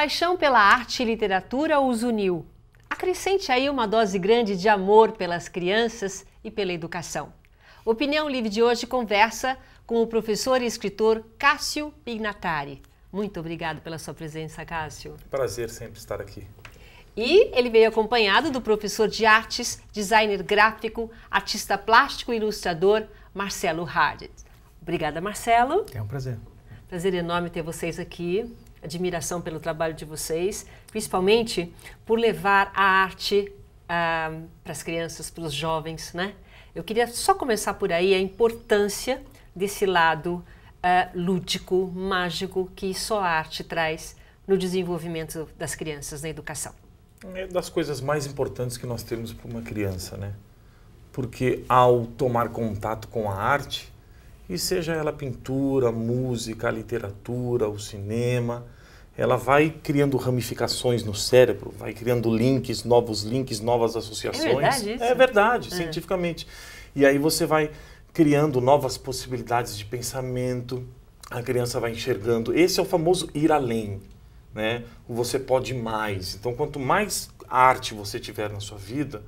paixão pela arte e literatura os uniu. Acrescente aí uma dose grande de amor pelas crianças e pela educação. Opinião Livre de hoje conversa com o professor e escritor Cássio Pignatari. Muito obrigado pela sua presença, Cássio. Prazer sempre estar aqui. E ele veio acompanhado do professor de artes, designer gráfico, artista plástico e ilustrador Marcelo Hardit. Obrigada, Marcelo. É um prazer. Prazer enorme ter vocês aqui admiração pelo trabalho de vocês, principalmente por levar a arte ah, para as crianças, para os jovens, né? Eu queria só começar por aí a importância desse lado ah, lúdico, mágico que só a arte traz no desenvolvimento das crianças na educação. É das coisas mais importantes que nós temos para uma criança, né? Porque ao tomar contato com a arte, e seja ela pintura, música, literatura, o cinema, ela vai criando ramificações no cérebro, vai criando links, novos links, novas associações. É verdade isso? É verdade, é. cientificamente. E aí você vai criando novas possibilidades de pensamento, a criança vai enxergando. Esse é o famoso ir além, né? O você pode mais. Então, quanto mais arte você tiver na sua vida,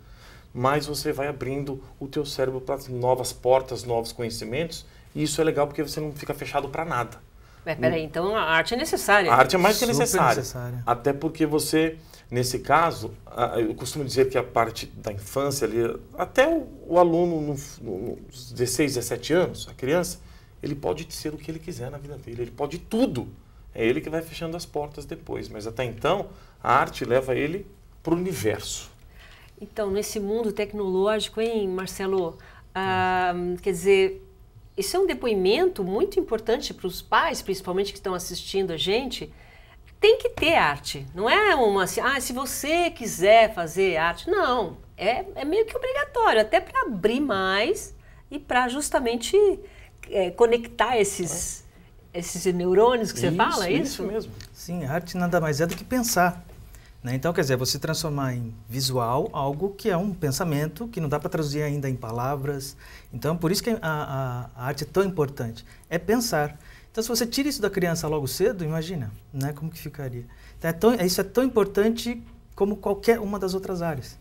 mais você vai abrindo o teu cérebro para novas portas, novos conhecimentos e isso é legal porque você não fica fechado para nada. Mas é, peraí, então a arte é necessária. A arte é mais que necessária. necessária. Até porque você, nesse caso, eu costumo dizer que a parte da infância ali, até o, aluno nos 16, 17 anos, a criança, ele pode ser o que ele quiser na vida dele, ele pode tudo. É ele que vai fechando as portas depois, mas até então a arte leva ele para o universo. Então, nesse mundo tecnológico, hein, Marcelo? Ah, quer dizer, isso é um depoimento muito importante para os pais, principalmente que estão assistindo a gente. Tem que ter arte, não é uma assim, ah, se você quiser fazer arte. Não, é, é meio que obrigatório, até para abrir mais e para justamente é, conectar esses, é. esses neurônios que você fala, é isso? Isso mesmo. Sim, arte nada mais é do que pensar. Né? Então, quer dizer, você transformar em visual algo que é um pensamento que não dá para traduzir ainda em palavras. Então, por isso que a, a, a, arte é tão importante, é pensar. Então, se você tira isso da criança logo cedo, imagina né, como que ficaria. Então, é tão, isso é tão importante como qualquer uma das outras áreas.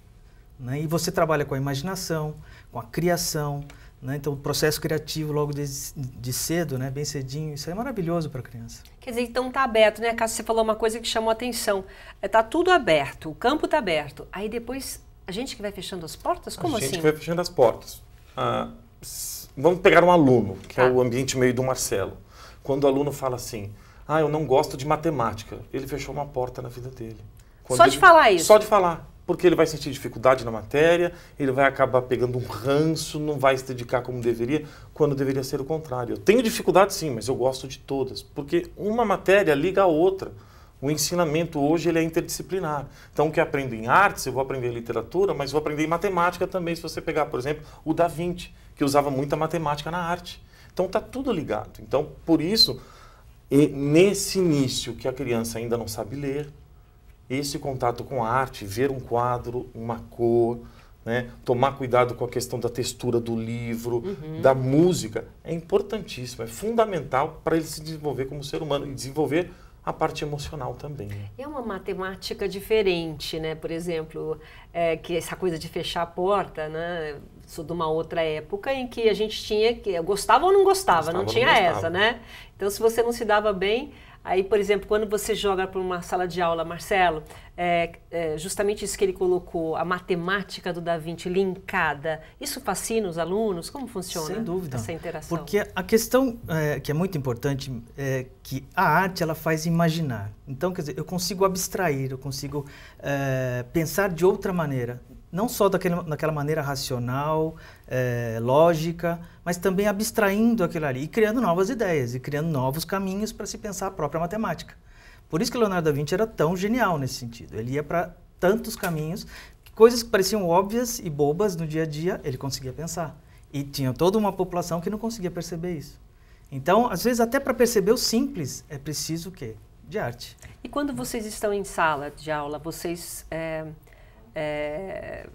Né? E você trabalha com a imaginação, com a criação, né? Então, o processo criativo logo de, de, cedo, né? bem cedinho, isso é maravilhoso para a criança. Quer dizer, então está aberto, né? Caso você falou uma coisa que chamou a atenção. Está é, tudo aberto, o campo está aberto. Aí depois, a gente que vai fechando as portas? Como assim? A gente assim? vai fechando as portas. Ah, vamos pegar um aluno, que é tá. é o ambiente meio do Marcelo. Quando o aluno fala assim, ah, eu não gosto de matemática, ele fechou uma porta na vida dele. Quando só ele... de falar isso? Só de falar porque ele vai sentir dificuldade na matéria, ele vai acabar pegando um ranço, não vai se dedicar como deveria, quando deveria ser o contrário. Eu tenho dificuldade sim, mas eu gosto de todas, porque uma matéria liga a outra. O ensinamento hoje ele é interdisciplinar. Então, o que aprendo em artes, eu vou aprender literatura, mas vou aprender em matemática também. Se você pegar, por exemplo, o Da Vinci, que usava muita matemática na arte. Então, está tudo ligado. Então, por isso, nesse início que a criança ainda não sabe ler, esse contato com a arte, ver um quadro, uma cor, né? tomar cuidado com a questão da textura do livro, uhum. da música, é importantíssimo, é fundamental para ele se desenvolver como ser humano e desenvolver a parte emocional também. Né? É uma matemática diferente, né? Por exemplo, é, que essa coisa de fechar a porta, né? Sou de uma outra época em que a gente tinha que gostava ou não gostava, gostava não tinha não gostava. essa, né? Então, se você não se dava bem, Aí, por exemplo, quando você joga para uma sala de aula, Marcelo, é, é, justamente isso que ele colocou, a matemática do Da Vinci linkada, isso fascina os alunos? Como funciona Sem dúvida. essa interação? Porque a questão é, que é muito importante é que a arte ela faz imaginar. Então, quer dizer, eu consigo abstrair, eu consigo é, pensar de outra maneira não só daquele, daquela maneira racional, é, lógica, mas também abstraindo aquilo ali e criando novas ideias e criando novos caminhos para se pensar a própria matemática. Por isso que Leonardo da Vinci era tão genial nesse sentido. Ele ia para tantos caminhos, coisas que pareciam óbvias e bobas no dia a dia, ele conseguia pensar. E tinha toda uma população que não conseguia perceber isso. Então, às vezes, até para perceber o simples, é preciso o quê? De arte. E quando vocês estão em sala de aula, vocês. É é,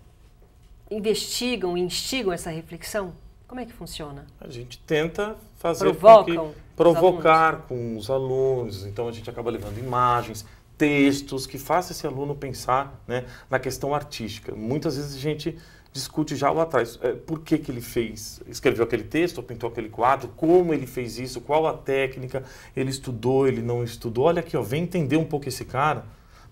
investigam instigam essa reflexão? Como é que funciona? A gente tenta fazer Provocam provocar os com os alunos, então a gente acaba levando imagens, textos que façam esse aluno pensar né, na questão artística. Muitas vezes a gente discute já lá atrás. É, por que, que ele fez, escreveu aquele texto, ou pintou aquele quadro, como ele fez isso, qual a técnica, ele estudou, ele não estudou. Olha aqui, ó, vem entender um pouco esse cara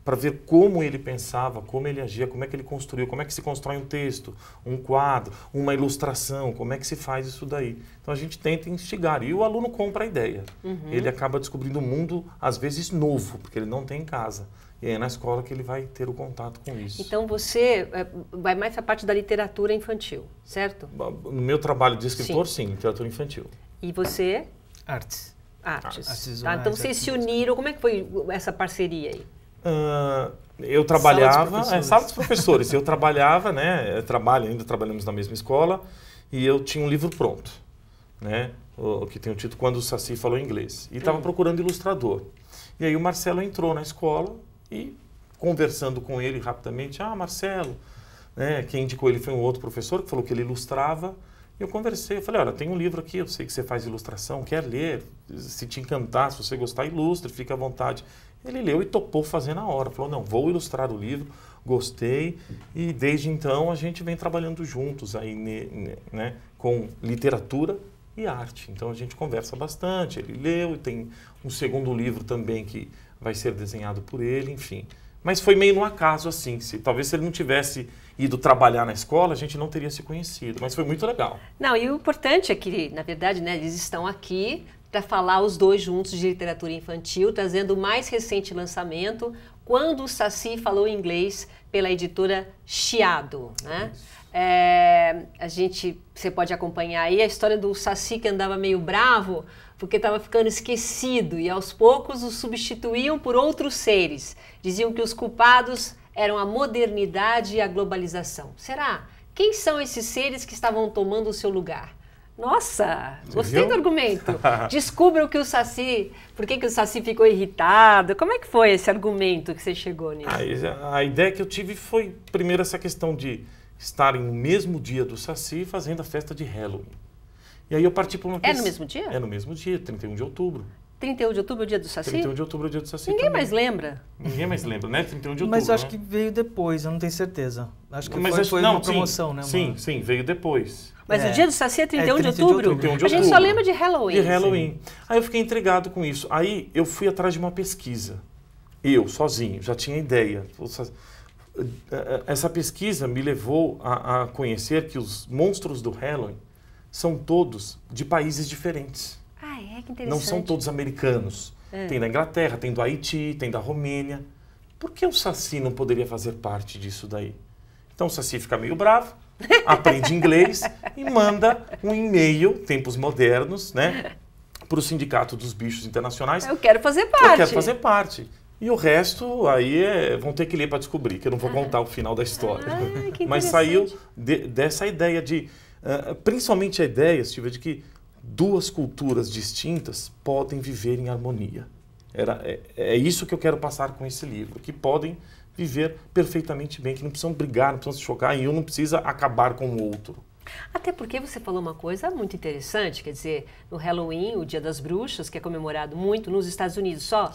para ver como ele pensava, como ele agia, como é que ele construiu, como é que se constrói um texto, um quadro, uma ilustração, como é que se faz isso daí. Então a gente tenta instigar e o aluno compra a ideia. Uhum. Ele acaba descobrindo um mundo às vezes novo, porque ele não tem em casa. E é na escola que ele vai ter o contato com isso. Então você é, vai mais para a parte da literatura infantil, certo? No meu trabalho de escritor, sim, sim literatura infantil. E você? Artes. Artes. Artes. Artes. Tá, ah, então vocês se uniram, como é que foi essa parceria aí? Uh, eu trabalhava. Sala de, é, sala professores. eu trabalhava, né? Trabalho, ainda trabalhamos na mesma escola. E eu tinha um livro pronto, né? O, que tem o título Quando o Saci Falou Inglês. E estava hum. procurando ilustrador. E aí o Marcelo entrou na escola e, conversando com ele rapidamente, ah, Marcelo, né? Quem indicou ele foi um outro professor que falou que ele ilustrava. E eu conversei, eu falei, olha, tem um livro aqui, eu sei que você faz ilustração, quer ler, se te encantar, se você gostar, ilustre, fica à vontade. Ele leu e topou fazer na hora. Falou, não, vou ilustrar o livro, gostei. E desde então a gente vem trabalhando juntos aí né, com literatura e arte. Então a gente conversa bastante. Ele leu e tem um segundo livro também que vai ser desenhado por ele, enfim. Mas foi meio no acaso assim. Se, talvez se ele não tivesse ido trabalhar na escola, a gente não teria se conhecido. Mas foi muito legal. Não, e o importante é que, na verdade, né, eles estão aqui para falar os dois juntos de literatura infantil, trazendo o mais recente lançamento, Quando o Saci Falou Inglês, pela editora Chiado. Né? É, a gente, você pode acompanhar aí a história do Saci que andava meio bravo, porque estava ficando esquecido, e aos poucos o substituíam por outros seres. Diziam que os culpados eram a modernidade e a globalização. Será? Quem são esses seres que estavam tomando o seu lugar? Nossa, gostei Viu? do argumento. Descubra o que o Saci, por que, que o Saci ficou irritado? Como é que foi esse argumento que você chegou nisso? a ideia que eu tive foi, primeiro, essa questão de estarem no mesmo dia do Saci fazendo a festa de Halloween. E aí eu parti para uma É no mesmo dia? É no mesmo dia, 31 de outubro. 31 de outubro é o dia do Saci? 31 de outubro é o dia do Saci. Ninguém também. mais lembra. Ninguém mais lembra, né? 31 de outubro. Mas eu acho né? que veio depois, eu não tenho certeza. Acho que Mas foi, acho, foi não, uma promoção, sim, né? Sim, sim, veio depois. Mas é. o dia do Saci é 31, é, 30 de, outubro. de outubro. A gente só lembra de Halloween. De Halloween. Sim. Aí eu fiquei intrigado com isso. Aí eu fui atrás de uma pesquisa. Eu, sozinho, já tinha ideia. É, é, essa pesquisa me levou a, a conhecer que os monstros do Halloween são todos de países diferentes. Ah, é? Que interessante. Não são todos americanos. É. Tem da Inglaterra, tem do Haiti, tem da Romênia. Por que o Saci não poderia fazer parte disso daí? Então o Saci fica meio bravo, aprende inglês e manda um e-mail, tempos modernos, né? Para o Sindicato dos Bichos Internacionais. Eu quero fazer parte. Eu quero fazer parte. E o resto aí é, vão ter que ler para descobrir, que eu não vou ah. contar ah. o final da história. Ah, Mas saiu de, dessa ideia de, uh, principalmente a ideia, Steve, de que duas culturas distintas podem viver em harmonia. Era, é, é isso que eu quero passar com esse livro, que podem viver perfeitamente bem, que não precisam brigar, não precisam se chocar e um não precisa acabar com o outro. Até porque você falou uma coisa muito interessante, quer dizer, no Halloween, o Dia das Bruxas, que é comemorado muito nos Estados Unidos só?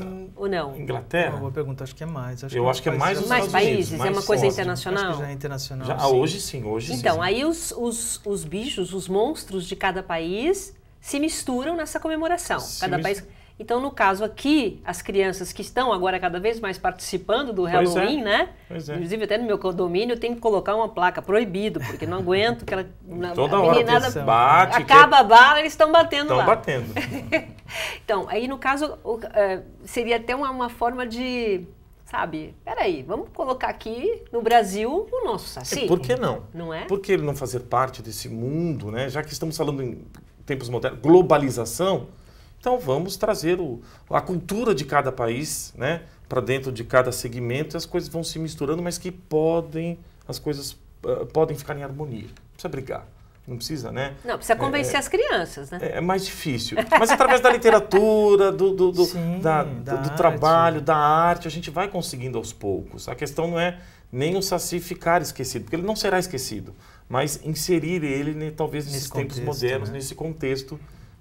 Hum, ou não? Inglaterra? Uma boa pergunta, acho que é mais. Acho Eu que é acho que é mais nos mais Estados países, Unidos. Mais países, é uma coisa internacional? Acho que já é internacional. Já, sim. Hoje sim, hoje então, sim. Então, aí os, os, os bichos, os monstros de cada país se misturam nessa comemoração. Se cada país então, no caso aqui, as crianças que estão agora cada vez mais participando do é. Halloween, é. né? Pois é. Inclusive, até no meu condomínio, eu tenho que colocar uma placa proibido, porque não aguento que ela. Toda hora meninada bate. Acaba que... a bala, eles estão batendo tão lá. Estão batendo. então, aí no caso, é, seria até uma, uma forma de sabe? Peraí, vamos colocar aqui no Brasil o nosso é, saci. Por que não? Não é? Por que ele não fazer parte desse mundo, né? Já que estamos falando em tempos modernos, globalização, então vamos trazer o, a cultura de cada país né, para dentro de cada segmento e as coisas vão se misturando, mas que podem, as coisas uh, podem ficar em harmonia. Não precisa brigar. Não precisa, né? Não, precisa é, convencer é, as crianças, né? É, é, mais difícil. Mas através da literatura, do, do, do, Sim, da, da do, do trabalho, da arte, a gente vai conseguindo aos poucos. A questão não é nem o Saci ficar esquecido, porque ele não será esquecido, mas inserir ele, né, talvez, nesse nesses contexto, tempos modernos, né? nesse contexto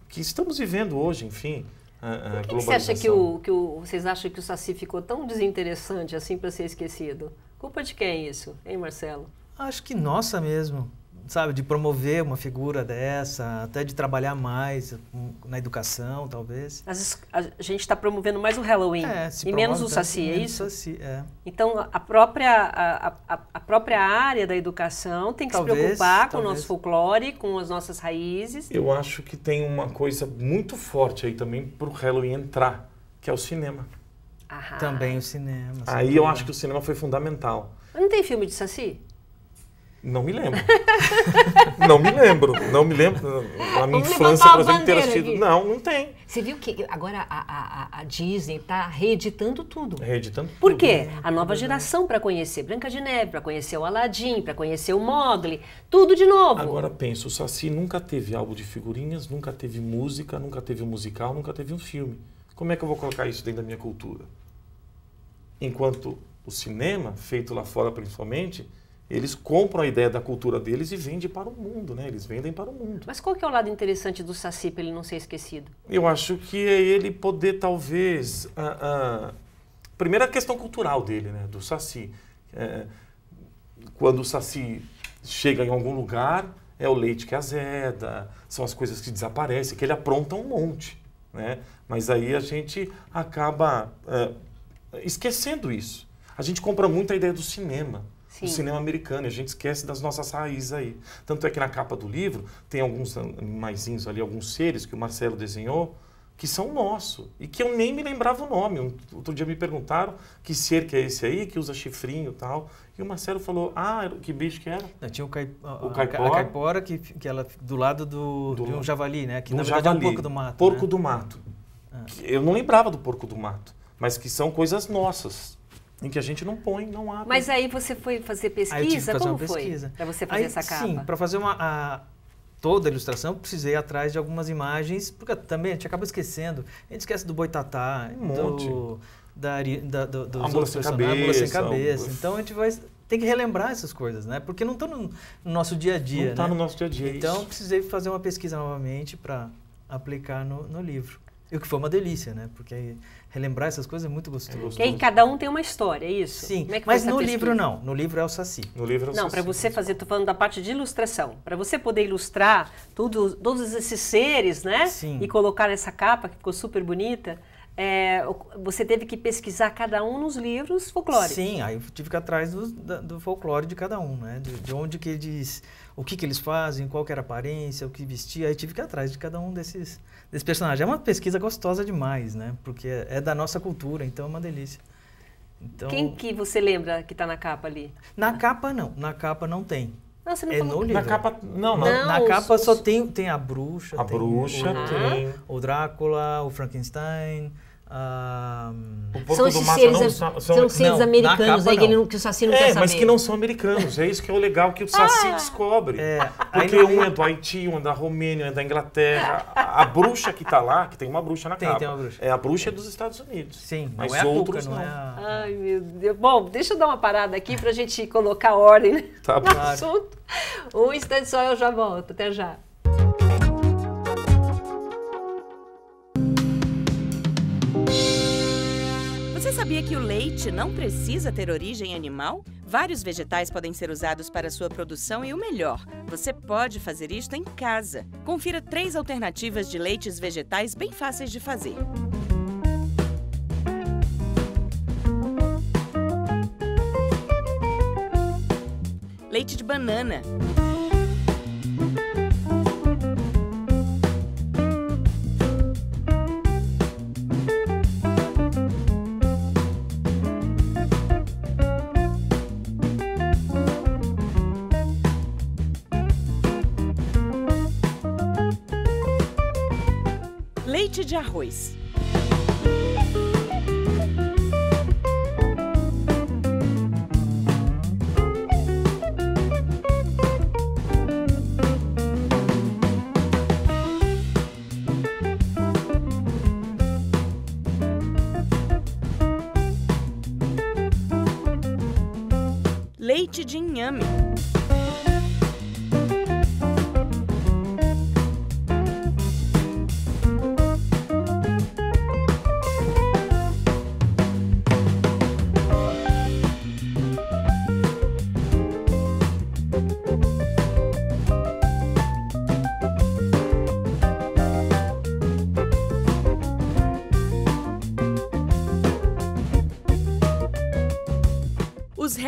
que estamos vivendo hoje, enfim. A, a Por que, você acha que, o, que o, vocês acham que o Saci ficou tão desinteressante assim para ser esquecido? Culpa de quem é isso, hein, Marcelo? Acho que nossa mesmo sabe, de promover uma figura dessa, até de trabalhar mais hum, na educação, talvez. As, a gente está promovendo mais o Halloween é, e menos o Saci, é isso? Saci, é. Então, a própria, a, a, a, própria área da educação tem que talvez, se preocupar com talvez. o nosso folclore, com as nossas raízes. Eu acho que tem uma coisa muito forte aí também para o Halloween entrar, que é o cinema. Aham. Também o cinema. Aí eu acho que o cinema foi fundamental. Não tem filme de Saci? Não me lembro. não me lembro. Não me lembro. Na minha infância, por exemplo, ter assistido. Aqui. Não, não tem. Você viu que agora a, a, a Disney está reeditando tudo. Reeditando tudo. Por quê? Né? A nova é. geração para conhecer Branca de Neve, para conhecer o Aladim, para conhecer o Mogli, tudo de novo. Agora penso, o Saci nunca teve álbum de figurinhas, nunca teve música, nunca teve um musical, nunca teve um filme. Como é que eu vou colocar isso dentro da minha cultura? Enquanto o cinema, feito lá fora principalmente, eles compram a ideia da cultura deles e vendem para o mundo, né? Eles vendem para o mundo. Mas qual que é o lado interessante do Saci para ele não ser esquecido? Eu acho que é ele poder, talvez... Uh, ah, primeiro, a questão cultural dele, né? Do Saci. É, quando o Saci chega em algum lugar, é o leite que azeda, são as coisas que desaparecem, que ele apronta um monte, né? Mas aí a gente acaba ah, esquecendo isso. A gente compra muito a ideia do cinema, Sim. cinema americano. a gente esquece das nossas raízes aí. Tanto é que na capa do livro tem alguns animaizinhos ah, ali, alguns seres que o Marcelo desenhou, que são nosso e que eu nem me lembrava o nome. Um, outro dia me perguntaram que ser que é esse aí, que usa chifrinho e tal. E o Marcelo falou, ah, que bicho que era? Não, tinha o, caip... o caipora, a caipora que, que ela do lado do, do de um javali, né? Que na verdade javali, é um porco do mato. Porco né? do mato. Ah. eu não lembrava do porco do mato, mas que são coisas nossas em que a gente não põe, não abre. Mas aí você foi fazer pesquisa? Aí eu tive fazer Como uma pesquisa. Para você fazer aí, essa capa? Sim, para fazer uma, a, toda a ilustração, precisei ir atrás de algumas imagens, porque também a gente acaba esquecendo. A gente esquece do Boitatá, um monte. Do, da, da, do, dos a outros sem cabeça, sem cabeça. Então a gente vai tem que relembrar essas coisas, né? Porque não estão tá no, no, nosso dia a dia. Não está né? no nosso dia a dia. É então isso. precisei fazer uma pesquisa novamente para aplicar no, no livro. E o que foi uma delícia, né? Porque relembrar essas coisas é muito é gostoso. É, e aí cada um tem uma história, é isso? Sim, é mas no livro não. No livro é o Saci. No livro é o Não, para você fazer, estou falando da parte de ilustração. Para você poder ilustrar tudo, todos esses seres, né? Sim. E colocar nessa capa, que ficou super bonita. É, você teve que pesquisar cada um nos livros folclóricos. Sim, aí eu tive que ir atrás do, do folclore de cada um, né? De, de onde que eles o que, que eles fazem, qual era a aparência, o que vestia. Aí tive que ir atrás de cada um desses, desses personagens. É uma pesquisa gostosa demais, né? Porque é, é, da nossa cultura, então é uma delícia. Então, Quem que você lembra que está na capa ali? Na capa não, na capa não tem. Não, você não é falou... no livro. Na capa, não, não. na os, capa os... só tem, tem a bruxa. A tem bruxa, o, tem. Ah. O Drácula, o Frankenstein, são esses seres, não, são, são seres não, americanos capa, é aí que, não, que, o Saci não é, quer saber. mas que não são americanos. É isso que é o legal que o ah, Saci ah. descobre. É. Porque um é-, é do Haiti, um é da Romênia, um é da Inglaterra. A, a bruxa que está lá, que tem uma bruxa na tem, capa. Tem uma bruxa. É a bruxa é dos Estados Unidos. Sim, mas não é outros não. não. A... Ai, meu Deus. Bom, deixa eu dar uma parada aqui para a gente colocar ordem tá no bom. assunto. Um instante só eu já volto. Até já. sabia que o leite não precisa ter origem animal? Vários vegetais podem ser usados para sua produção e o melhor, você pode fazer isto em casa. Confira três alternativas de leites vegetais bem fáceis de fazer. Leite de banana. arroz.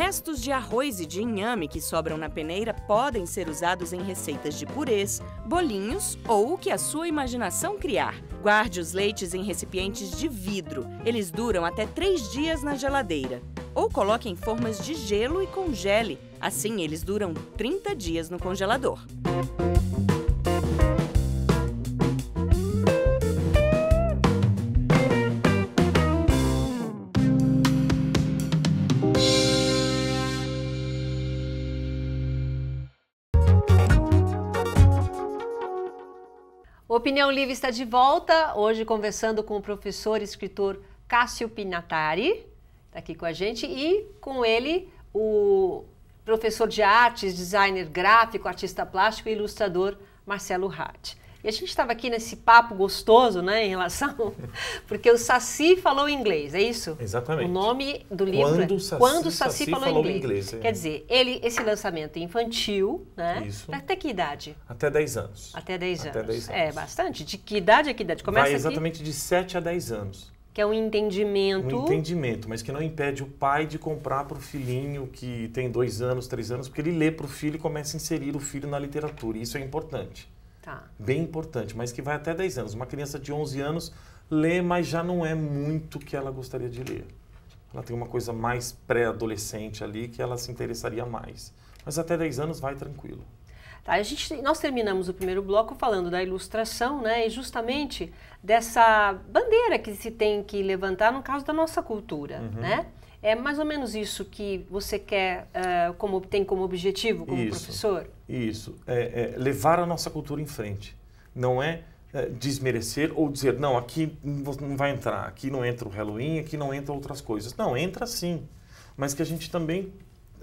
Restos de arroz e de inhame que sobram na peneira podem ser usados em receitas de purês, bolinhos ou o que a sua imaginação criar. Guarde os leites em recipientes de vidro. Eles duram até três dias na geladeira. Ou coloque em formas de gelo e congele. Assim, eles duram 30 dias no congelador. Opinião Livre está de volta, hoje conversando com o professor e escritor Cássio Pinatari, está aqui com a gente, e com ele o professor de artes, designer gráfico, artista plástico e ilustrador Marcelo Hatt. E a gente estava aqui nesse papo gostoso, né, em relação. Porque o Saci falou inglês, é isso? Exatamente. O nome do livro é Quando é o Saci, Quando o Saci, Saci falou, falou, inglês. inglês é. Quer dizer, ele, esse lançamento infantil, né? Isso. Até que idade? Até 10 anos. Até 10 anos. Até 10 anos. É bastante. De que idade a que idade? Começa Vai exatamente aqui? de 7 a 10 anos que é um entendimento. Um entendimento, mas que não impede o pai de comprar para o filhinho que tem dois anos, três anos, porque ele lê para o filho e começa a inserir o filho na literatura. E isso é importante. Tá. Bem importante, mas que vai até 10 anos. Uma criança de 11 anos lê, mas já não é muito o que ela gostaria de ler. Ela tem uma coisa mais pré-adolescente ali que ela se interessaria mais. Mas até 10 anos vai tranquilo. Tá, a gente, nós terminamos o primeiro bloco falando da ilustração, né? E justamente dessa bandeira que se tem que levantar no caso da nossa cultura, uhum. né? É mais ou menos isso que você quer, uh, como tem como objetivo como isso, professor? Isso, é, é levar a nossa cultura em frente. Não é, é, desmerecer ou dizer, não, aqui não vai entrar, aqui não entra o Halloween, aqui não entra outras coisas. Não, entra sim, mas que a gente também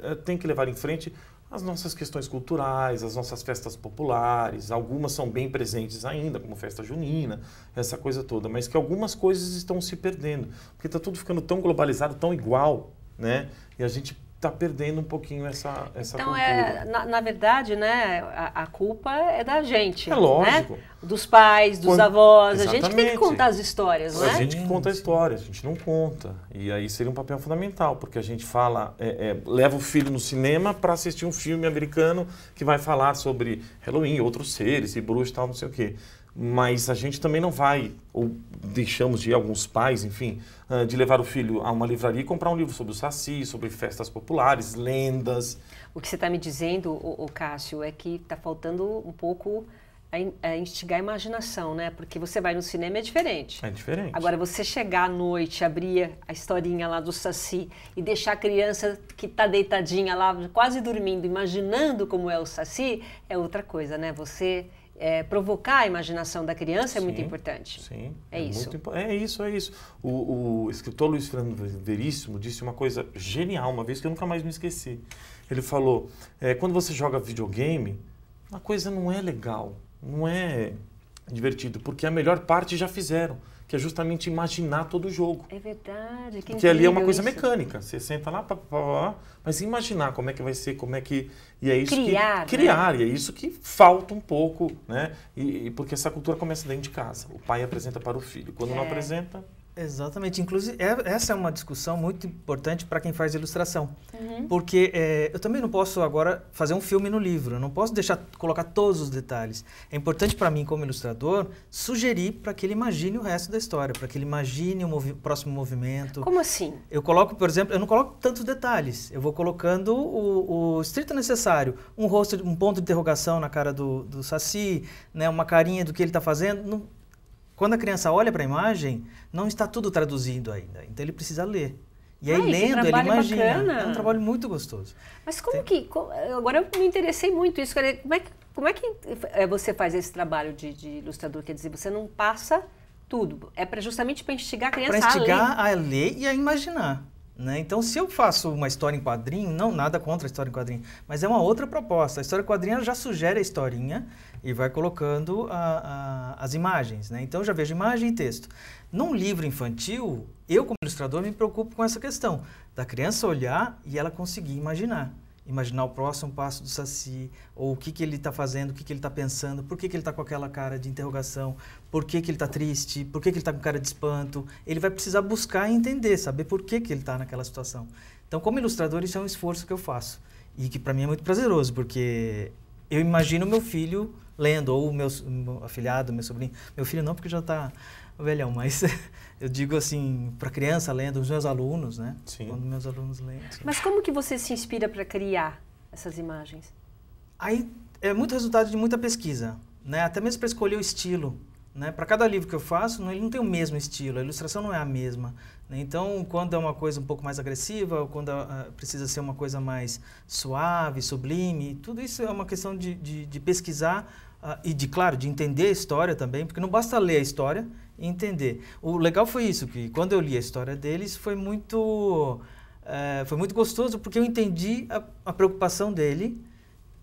eh, tem que levar em frente as nossas questões culturais, as nossas festas populares, algumas são bem presentes ainda, como festa junina, essa coisa toda, mas que algumas coisas estão se perdendo, porque está tudo ficando tão globalizado, tão igual, né? E a gente está perdendo um pouquinho essa, essa então, cultura. É, na, na, verdade, né, a, a, culpa é da gente. É lógico. Né? Dos pais, dos Quando, avós, exatamente. a gente tem que contar as histórias, né é? A gente que conta a história, a gente não conta. E aí seria um papel fundamental, porque a gente fala, é, é, leva o filho no cinema para assistir um filme americano que vai falar sobre Halloween, outros seres e bruxo e tal, não sei o quê mas a gente também não vai, ou deixamos de ir, alguns pais, enfim, ah, de levar o filho a uma livraria e comprar um livro sobre o Saci, sobre festas populares, lendas. O que você está me dizendo, o Cássio, é que está faltando um pouco a instigar a imaginação, né? Porque você vai no cinema é diferente. É diferente. Agora, você chegar à noite, abrir a historinha lá do Saci e deixar a criança que está deitadinha lá, quase dormindo, imaginando como é o Saci, é outra coisa, né? Você é, provocar a imaginação da criança é sim, muito importante. Sim. É, é isso. Muito, é isso, é isso. O, o, escritor Luiz Fernando Veríssimo disse uma coisa genial uma vez que eu nunca mais me esqueci. Ele falou: é, quando você joga videogame, a coisa não é legal, não é divertido, porque a melhor parte já fizeram que é justamente imaginar todo o jogo. É verdade. Que Porque ali é uma coisa isso. mecânica. Você senta lá, pá, pá, pá, mas imaginar como é que vai ser, como é que. E é isso criar. Que, criar, né? e é isso que falta um pouco, né? E, e, porque essa cultura começa dentro de casa. O pai apresenta para o filho. Quando é. não apresenta, Exatamente. Inclusive, é, essa é uma discussão muito importante para quem faz ilustração. Uhum. Porque é, eu também não posso agora fazer um filme no livro, eu não posso deixar colocar todos os detalhes. É importante para mim, como ilustrador, sugerir para que ele imagine o resto da história, para que ele imagine o movi próximo movimento. Como assim? Eu coloco, por exemplo, eu não coloco tantos detalhes, eu vou colocando o, o estrito necessário. Um rosto, um ponto de interrogação na cara do, do Saci, né, uma carinha do que ele está fazendo. Não, quando a criança olha para a imagem, não está tudo traduzido ainda. Então ele precisa ler. E aí, Ai, lendo, ele imagina. Bacana. É um trabalho muito gostoso. Mas como Tem... que. Agora eu me interessei muito isso. Como é que, como é que é, você faz esse trabalho de, de ilustrador? Quer dizer, você não passa tudo. É pra, justamente para instigar a criança pra instigar a ler. a ler e a imaginar. Né? Então, se eu faço uma história em quadrinho, não nada contra a história em quadrinho, mas é uma outra proposta. A história em quadrinho já sugere a historinha e vai colocando a, a, as imagens. Né? Então, eu já vejo imagem e texto. Num livro infantil, eu, como ilustrador, me preocupo com essa questão da criança olhar e ela conseguir imaginar imaginar o próximo passo do Saci, ou o que, que ele está fazendo, o que, que ele está pensando, por que, que ele está com aquela cara de interrogação, por que, que ele está triste, por que, que ele está com cara de espanto. Ele vai precisar buscar e entender, saber por que, que ele está naquela situação. Então, como ilustrador, isso é um esforço que eu faço e que para mim é muito prazeroso, porque eu imagino meu filho lendo, ou meu, meu afilhado, meu sobrinho. Meu filho não, porque já está velhão, mas eu digo assim, para criança lendo, os meus alunos, né? Sim. Quando meus alunos lêem. Assim. Mas como que você se inspira para criar essas imagens? Aí é muito resultado de muita pesquisa, né? Até mesmo para escolher o estilo, né? Para cada livro que eu faço, não, ele não tem o mesmo estilo, a ilustração não é a mesma. Né? Então, quando é uma coisa um pouco mais agressiva, ou quando ah, precisa ser uma coisa mais suave, sublime, tudo isso é uma questão de, de, de pesquisar uh, e de, claro, de entender a história também, porque não basta ler a história, entender. O legal foi isso, que quando eu li a história deles, foi muito, é, foi muito gostoso, porque eu entendi a, a preocupação dele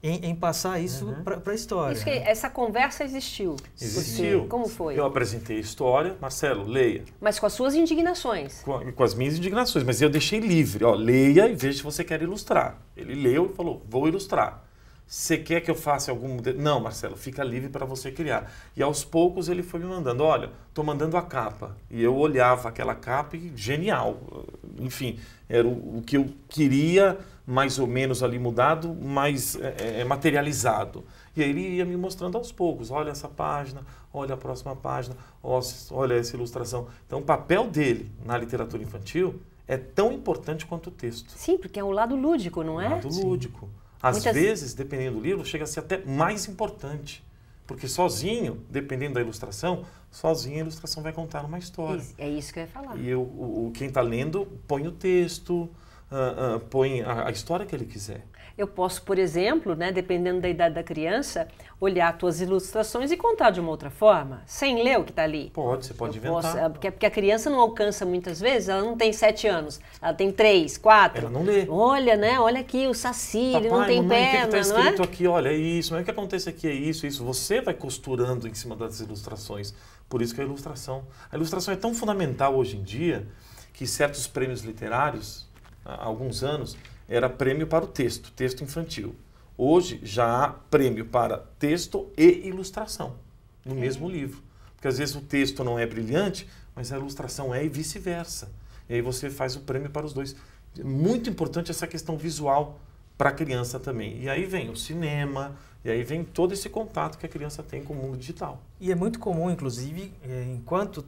em, em passar isso uhum. para a história. Isso que, Essa conversa existiu. Existiu. Você, como foi? Eu apresentei a história, Marcelo, leia. Mas com as suas indignações. Com, com as minhas indignações, mas eu deixei livre. Ó, leia e veja se você quer ilustrar. Ele leu e falou, vou ilustrar. Você quer que eu faça algum... Não, Marcelo, fica livre para você criar. E aos poucos ele foi me mandando, olha, estou mandando a capa. E eu olhava aquela capa e genial. Enfim, era o, que eu queria mais ou menos ali mudado, mas é, é, é, materializado. E aí ele ia me mostrando aos poucos, olha essa página, olha a próxima página, olha essa ilustração. Então o papel dele na literatura infantil é tão importante quanto o texto. Sim, porque é o lado lúdico, não é? O lado Sim. lúdico. Às Muitas... vezes, dependendo do livro, chega a ser até mais importante. Porque sozinho, dependendo da ilustração, sozinho a ilustração vai contar uma história. Isso, é isso que eu ia falar. E o, o quem está lendo põe o texto, uh, uh, põe a, a, história que ele quiser. Eu posso, por exemplo, né, dependendo da idade da criança, olhar tuas ilustrações e contar de uma outra forma, sem ler o que está ali. Pode, você pode eu inventar. Posso, é, porque, porque a criança não alcança muitas vezes, ela não tem sete anos, ela tem três, quatro. Ela não lê. Olha, né? Olha aqui o saci, ele não tem mamãe, perna, que que tá não é? escrito aqui, olha, é isso, o que acontece aqui é isso, isso. Você vai costurando em cima das ilustrações. Por isso que a ilustração. A ilustração é tão fundamental hoje em dia que certos prêmios literários, há alguns anos, era prêmio para o texto, texto infantil. Hoje já há prêmio para texto e ilustração no é. mesmo livro. Porque às vezes o texto não é brilhante, mas a ilustração é e vice-versa. E aí você faz o prêmio para os dois. Muito importante essa questão visual para a criança também. E aí vem o cinema, e aí vem todo esse contato que a criança tem com o mundo digital. E é muito comum, inclusive, é, enquanto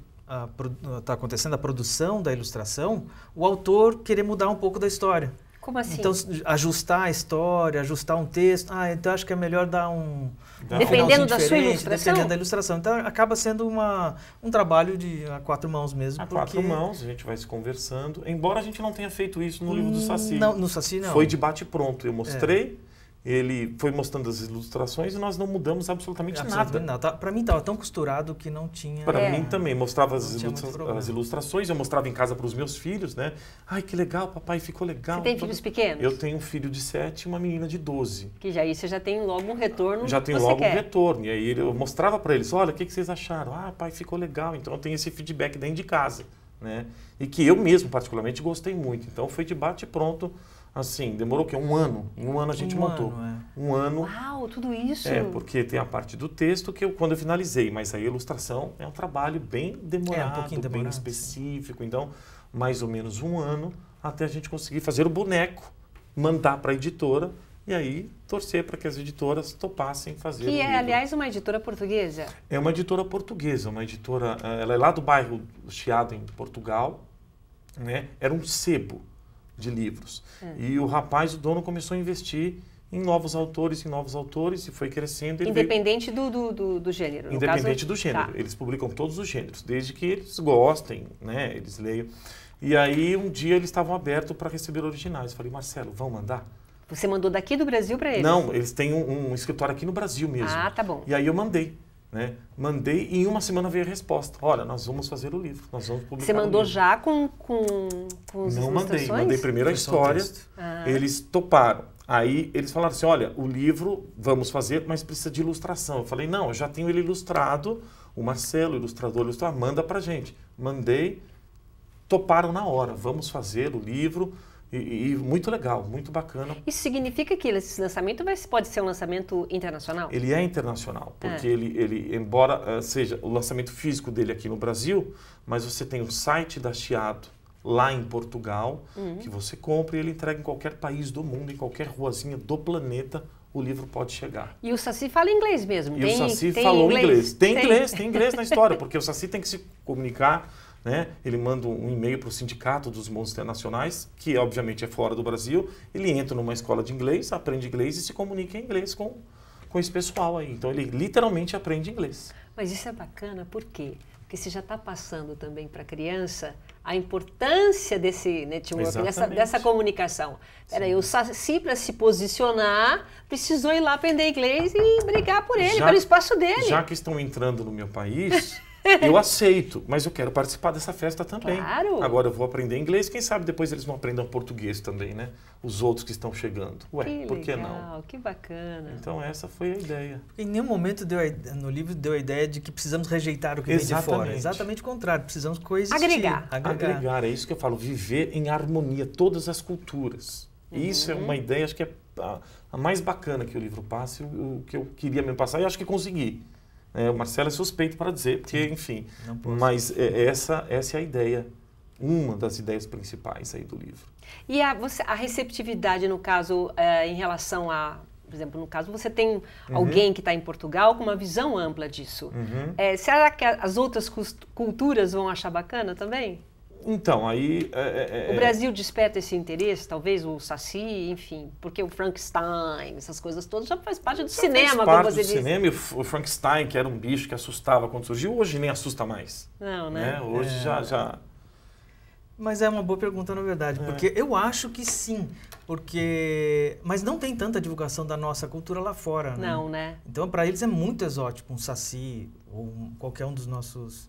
está acontecendo a produção da ilustração, o autor querer mudar um pouco da história. Como assim? Então, ajustar a história, ajustar um texto. Ah, então acho que é melhor dar um. dependendo da sua ilustração. Dependendo da ilustração. Então, acaba sendo uma, um trabalho de a quatro mãos mesmo. A porque... quatro mãos, a gente vai se conversando. Embora a gente não tenha feito isso no hum, livro do Saci. Não, no Saci não. Foi de bate-pronto. Eu mostrei. É ele foi mostrando as ilustrações e nós não mudamos absolutamente, absolutamente nada. Tá, para mim estava tão costurado que não tinha. Para é. mim também mostrava as, ilustra as, ilustrações, eu mostrava em casa para os meus filhos, né? Ai que legal, papai ficou legal. Você tem filhos pequenos? Eu tenho um filho de 7 e uma menina de 12. Que já isso já tem logo um retorno. Já tem logo quer. um retorno e aí eu mostrava para eles, olha o que, que vocês acharam? Ah, pai ficou legal, então tem esse feedback dentro de casa, né? E que eu mesmo particularmente gostei muito, então foi de bate pronto Assim, demorou o quê? Um ano. Em um ano a gente um montou. Ano, é. Um ano. Uau, tudo isso? É, porque tem a parte do texto que eu, quando eu finalizei, mas aí a ilustração é um trabalho bem demorado, é, um pouquinho demorado, bem específico. Sim. Então, mais ou menos um ano até a gente conseguir fazer o boneco, mandar para a editora e aí torcer para que as editoras topassem fazer. Que é, aliás, uma editora portuguesa. É uma editora portuguesa, uma editora, eh, ela é lá do bairro Chiado, em Portugal, né? Era um sebo de livros. É. E o rapaz, o dono, começou a investir em novos autores, em novos autores, e foi crescendo. Independente veio... do, do, do, gênero. Independente caso... do tá. gênero. Tá. Eles publicam todos os gêneros, desde que eles gostem, né? Eles leiam. E aí, um dia, eles estavam abertos para receber originais. Eu falei, Marcelo, vão mandar? Você mandou daqui do Brasil para eles? Não, eles têm um, um, escritório aqui no Brasil mesmo. Ah, tá bom. E aí eu mandei. Né? Mandei e em uma semana veio a resposta. Olha, nós vamos fazer o livro, nós vamos publicar. Você mandou já com, com, com os Não mandei, mandei primeiro a história. Ah. Eles toparam. Aí eles falaram assim: olha, o livro vamos fazer, mas precisa de ilustração. Eu falei: não, eu já tenho ele ilustrado. O Marcelo, ilustrador, ilustrador, manda pra gente. Mandei, toparam na hora. Vamos fazer o livro. E, e, muito legal, muito bacana. Isso significa que esse lançamento vai, pode ser um lançamento internacional? Ele é internacional, é. porque é. Ele, ele, embora eh, seja o lançamento físico dele aqui no Brasil, mas você tem um site da Chiado lá em Portugal, uhum. que você compra e ele entrega em qualquer país do mundo, em qualquer ruazinha do planeta, o livro pode chegar. E o Saci fala inglês mesmo. E tem, o Saci falou inglês. inglês. Tem, tem, inglês, tem inglês na história, porque o Saci tem que se comunicar né? ele manda um e-mail para o Sindicato dos Irmãos Internacionais, que obviamente é fora do Brasil, ele entra numa escola de inglês, aprende inglês e se comunica em inglês com, com esse pessoal aí. Então ele literalmente aprende inglês. Mas isso é bacana, por quê? Porque você já está passando também para a criança a importância desse network, dessa, dessa comunicação. Peraí, o Saci, para se posicionar, precisou ir lá aprender inglês e brigar por ele, já, pelo espaço dele. Já que estão entrando no meu país. Eu aceito, mas eu quero participar dessa festa também. Claro. Agora eu vou aprender inglês, quem sabe depois eles vão aprender português também, né? Os outros que estão chegando. Ué, que por que legal, não? Que bacana. Então essa foi a ideia. Em nenhum momento deu a, no livro deu a ideia de que precisamos rejeitar o que Exatamente. vem de fora. Exatamente o contrário, precisamos coexistir. Agregar. Agregar. Agregar, é isso que eu falo, viver em harmonia todas as culturas. Uhum. Isso é uhum. uma ideia, acho que é a, a mais bacana que o livro passa, o, o que eu queria me passar e acho que consegui. É, o Marcelo é suspeito para dizer, porque, Sim, enfim. Mas é, essa, essa é a ideia, uma das ideias principais aí do livro. E a, você, a receptividade, no caso, é, em relação a. Por exemplo, no caso, você tem uhum. alguém que está em Portugal com uma visão ampla disso. Uhum. É, será que as outras culturas vão achar bacana também? Então, aí. É, é, é o é. Brasil desperta esse interesse, talvez o Saci, enfim, porque o Frankenstein, essas coisas todas, já faz parte do já cinema, faz parte como você do disse. cinema, o Frankenstein, que era um bicho que assustava quando surgiu, hoje nem assusta mais. Não, né? né? Hoje é. já, já. Mas é uma boa pergunta, na verdade, é. porque eu acho que sim, porque. Mas não tem tanta divulgação da nossa cultura lá fora, né? Não, né? Então, para eles é muito exótico um Saci ou um, qualquer um dos nossos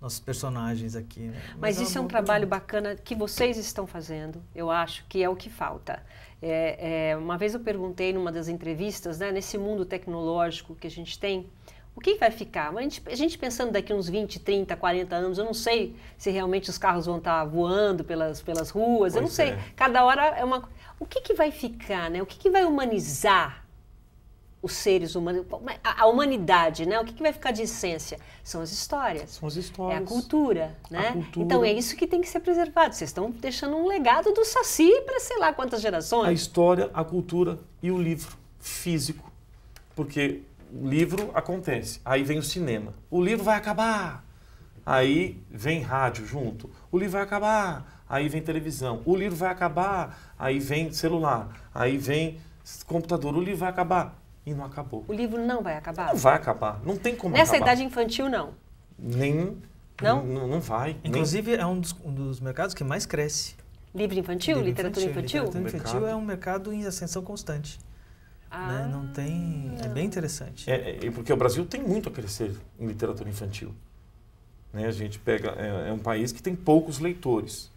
nossos personagens aqui. Né? Mas, Mas é isso é um trabalho muito. bacana que vocês estão fazendo, eu acho que é o que falta. É, é, uma vez eu perguntei numa das entrevistas, né, nesse mundo tecnológico que a gente tem, o que vai ficar? A gente, a gente, pensando daqui uns 20, 30, 40 anos, eu não sei se realmente os carros vão estar voando pelas, pelas ruas, pois eu não sei. É. Cada hora é uma. O que, que vai ficar, né? O que, que vai humanizar os seres humanos, a humanidade, né? O que, que vai ficar de essência? São as histórias. São as histórias. É a cultura, né? A cultura. Então é isso que tem que ser preservado. Vocês estão deixando um legado do Saci para sei lá quantas gerações. A história, a cultura e o livro físico. Porque o livro acontece, aí vem o cinema. O livro vai acabar. Aí vem rádio junto. O livro vai acabar. Aí vem televisão. O livro vai acabar. Aí vem celular. Aí vem computador. O livro vai acabar e não acabou. O livro não vai acabar? Não vai acabar. Não tem como Nessa acabar. idade infantil, não? Nem. Não? Não, vai. Inclusive, nem. é um dos, um dos, mercados que mais cresce. Livro infantil? Livro literatura infantil? infantil? Literatura infantil mercado. é um mercado em ascensão constante. Né? Ah, né? Não tem... Não. É bem interessante. É, é, porque o Brasil tem muito a crescer em literatura infantil. Né? A gente pega... É, é um país que tem poucos leitores,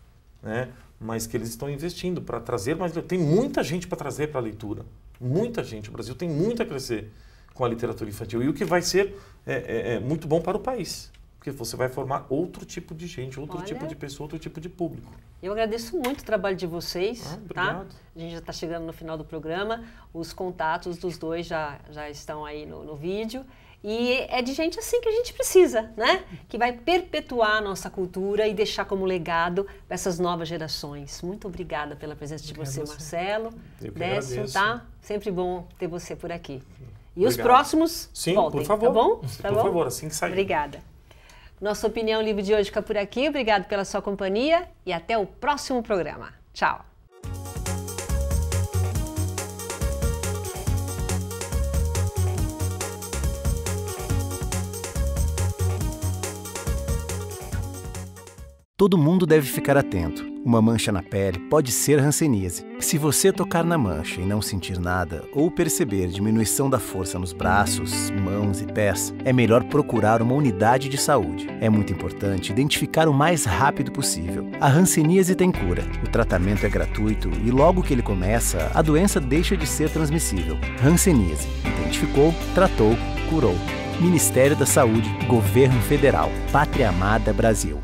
né? mas que eles estão investindo para trazer mais... Tem muita gente para trazer para a leitura muita gente. O Brasil tem muito a crescer com a literatura infantil. E o que vai ser é, é, é muito bom para o país. Porque você vai formar outro tipo de gente, outro Olha. tipo de pessoa, outro tipo de público. Eu agradeço muito o trabalho de vocês. Ah, tá? A gente já está chegando no final do programa. Os contatos dos dois já, já estão aí no, no vídeo. E é de gente assim que a gente precisa, né? Que vai perpetuar a nossa cultura e deixar como legado para essas novas gerações. Muito obrigada pela presença de você, você, Marcelo. Eu Décio, né? agradeço. tá? Sempre bom ter você por aqui. E Obrigado. os próximos Sim, voltem, tá por favor. tá bom? Tá por bom? favor, assim que sair. Obrigada. Nossa opinião livre de hoje fica por aqui. Obrigado pela sua companhia e até o próximo programa. Tchau. Todo mundo deve ficar atento. Uma mancha na pele pode ser hanseníase. Se você tocar na mancha e não sentir nada ou perceber diminuição da força nos braços, mãos e pés, é melhor procurar uma unidade de saúde. É muito importante identificar o mais rápido possível. A hanseníase tem cura. O tratamento é gratuito e logo que ele começa, a doença deixa de ser transmissível. Hanseníase. Identificou, tratou, curou. Ministério da Saúde, Governo Federal, Pátria Amada Brasil.